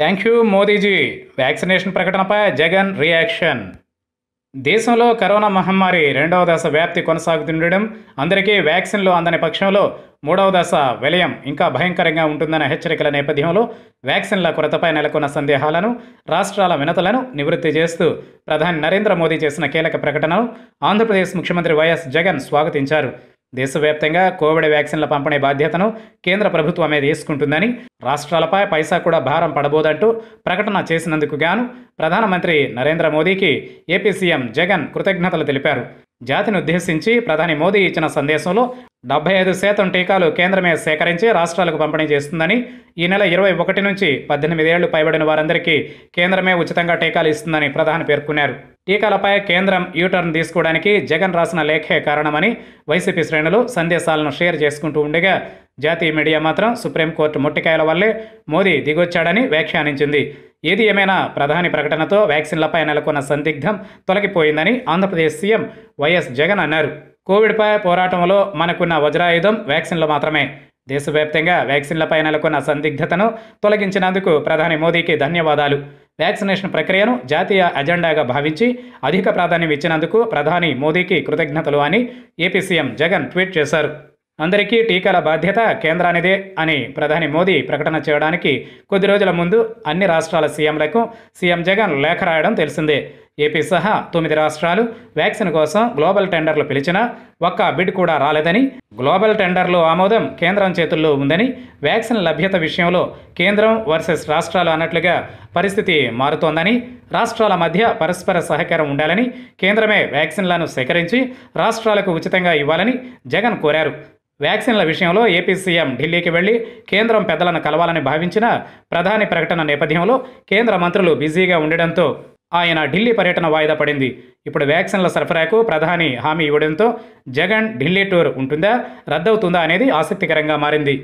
thank you Modiji vaccination ప్రకటనపై Jagan reaction దేశంలో corona మహమ్మారి రెండవ దశ వ్యాప్తి కొనసాగుతుండడం అందరికీ వ్యాక్సిన్లు అందని పక్షంలో మూడవ దశ విలయం ఇంకా భయంకరంగా ఉంటుందన్న హెచ్చరికల నేపథ్యంలో వ్యాక్సిన్ల కొరతపై నెలకొన్న సందేహాలను రాష్ట్రాల వినతలను నివృత్తి చేస్తూ ప్రధాని నరేంద్ర మోదీ చేసిన కీలక ప్రకటనను ఆంధ్రప్రదేశ్ ముఖ్యమంత్రి వైఎస్ జగన్ స్వాగతించారు దేశవ్యాప్తంగా కోవిడ్ వ్యాక్సిన్ల పంపిణీ బాధ్యతను కేంద్ర ప్రభుత్వమే తీసుకుంటుందని రాష్ట్రాలపై పైసా కూడా భారం పడబోదంటూ ప్రకటన చేసినందుకు గాను ప్రధానమంత్రి నరేంద్ర మోదీకి ఏపీ సీఎం జగన్ కృతజ్ఞతలు తెలిపారు జాతిని ఉద్దేశించి ప్రధాని మోదీ ఇచ్చిన సందేశంలో డెబ్బై ఐదు శాతం టీకాలు కేంద్రమే సేకరించి రాష్ట్రాలకు పంపిణీ చేస్తుందని ఈ నెల ఇరవై ఒకటి నుంచి పద్దెనిమిదేళ్లు పైబడిన వారందరికీ కేంద్రమే ఉచితంగా టీకాలు ఇస్తుందని ప్రధాని పేర్కొన్నారు కలపై కేంద్రం యూటర్న్ తీసుకోవడానికి జగన్ రాసిన లేఖే కారణమని వైసీపీ శ్రేణులు సందేశాలను షేర్ చేసుకుంటూ ఉండగా జాతీయ మీడియా మాత్రం సుప్రీంకోర్టు మొట్టికాయల వల్లే మోదీ దిగొచ్చాడని వ్యాఖ్యానించింది ఏది ఏమైనా ప్రధాని ప్రకటనతో వ్యాక్సిన్లపై నెలకొన్న సందిగ్ధం తొలగిపోయిందని ఆంధ్రప్రదేశ్ సీఎం వైఎస్ జగన్ అన్నారు కోవిడ్పై పోరాటంలో మనకున్న వజ్రాయుధం వ్యాక్సిన్లు మాత్రమే దేశవ్యాప్తంగా వ్యాక్సిన్లపై నెలకొన్న సందిగ్ధతను తొలగించినందుకు ప్రధాని మోదీకి ధన్యవాదాలు వ్యాక్సినేషన్ ప్రక్రియను జాతీయ అజెండాగా భావించి అధిక ప్రాధాన్యం ఇచ్చినందుకు ప్రధాని మోదీకి కృతజ్ఞతలు అని ఏపీ సీఎం జగన్ ట్వీట్ చేశారు అందరికీ టీకాల బాధ్యత కేంద్రానిదే అని ప్రధాని మోదీ ప్రకటన చేయడానికి కొద్ది రోజుల ముందు అన్ని రాష్ట్రాల సీఎంలకు సీఎం జగన్ లేఖ రాయడం తెలిసిందే ఏపీ సహా తొమ్మిది రాష్ట్రాలు వ్యాక్సిన్ కోసం గ్లోబల్ టెండర్లు పిలిచినా ఒక్క బిడ్ కూడా రాలేదని గ్లోబల్ టెండర్లు ఆమోదం కేంద్రం చేతుల్లో ఉందని వ్యాక్సిన్ లభ్యత విషయంలో కేంద్రం వర్సెస్ రాష్ట్రాలు అన్నట్లుగా పరిస్థితి మారుతోందని రాష్ట్రాల మధ్య పరస్పర సహకారం ఉండాలని కేంద్రమే వ్యాక్సిన్లను సేకరించి రాష్ట్రాలకు ఉచితంగా ఇవ్వాలని జగన్ కోరారు వ్యాక్సిన్ల విషయంలో ఏపీ సీఎం ఢిల్లీకి వెళ్లి కేంద్రం పెద్దలను కలవాలని భావించిన ప్రధాని ప్రకటన నేపథ్యంలో కేంద్ర మంత్రులు బిజీగా ఉండడంతో ఆయన ఢిల్లీ పర్యటన వాయిదా పడింది ఇప్పుడు వ్యాక్సిన్ల సరఫరాకు ప్రధాని హామీ ఇవ్వడంతో జగన్ ఢిల్లీ టూర్ ఉంటుందా రద్దవుతుందా అనేది ఆసక్తికరంగా మారింది